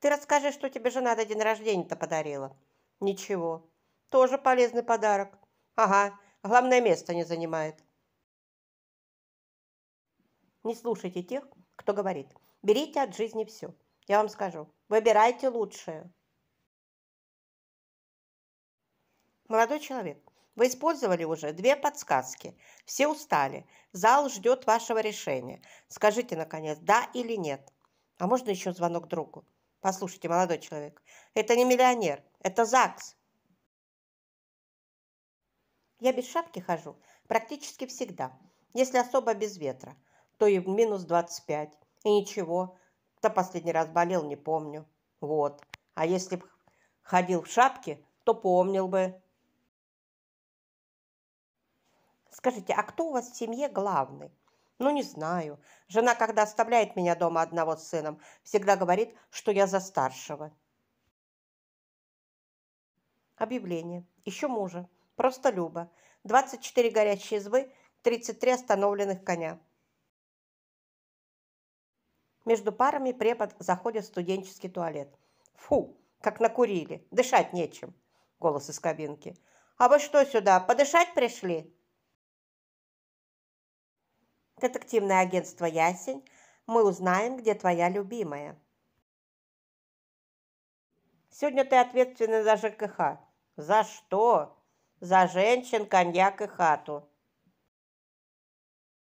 Ты расскажи, что тебе жена на день рождения-то подарила. Ничего. Тоже полезный подарок. Ага, главное место не занимает. Не слушайте тех, кто говорит. Берите от жизни все. Я вам скажу, выбирайте лучшее. Молодой человек, вы использовали уже две подсказки. Все устали. Зал ждет вашего решения. Скажите, наконец, да или нет. А можно еще звонок другу? Послушайте, молодой человек, это не миллионер, это ЗАГС. Я без шапки хожу практически всегда, если особо без ветра, то и в минус 25. И ничего, кто последний раз болел, не помню. Вот. А если бы ходил в шапке, то помнил бы. Скажите, а кто у вас в семье главный? Ну, не знаю. Жена, когда оставляет меня дома одного с сыном, всегда говорит, что я за старшего. Объявление. Еще мужа. Просто Люба. 24 горячие избы, 33 остановленных коня. Между парами препод заходит в студенческий туалет. Фу, как накурили, дышать нечем. Голос из кабинки. А вы что сюда, подышать пришли? детективное агентство «Ясень», мы узнаем, где твоя любимая. Сегодня ты ответственна за ЖКХ. За что? За женщин, коньяк и хату.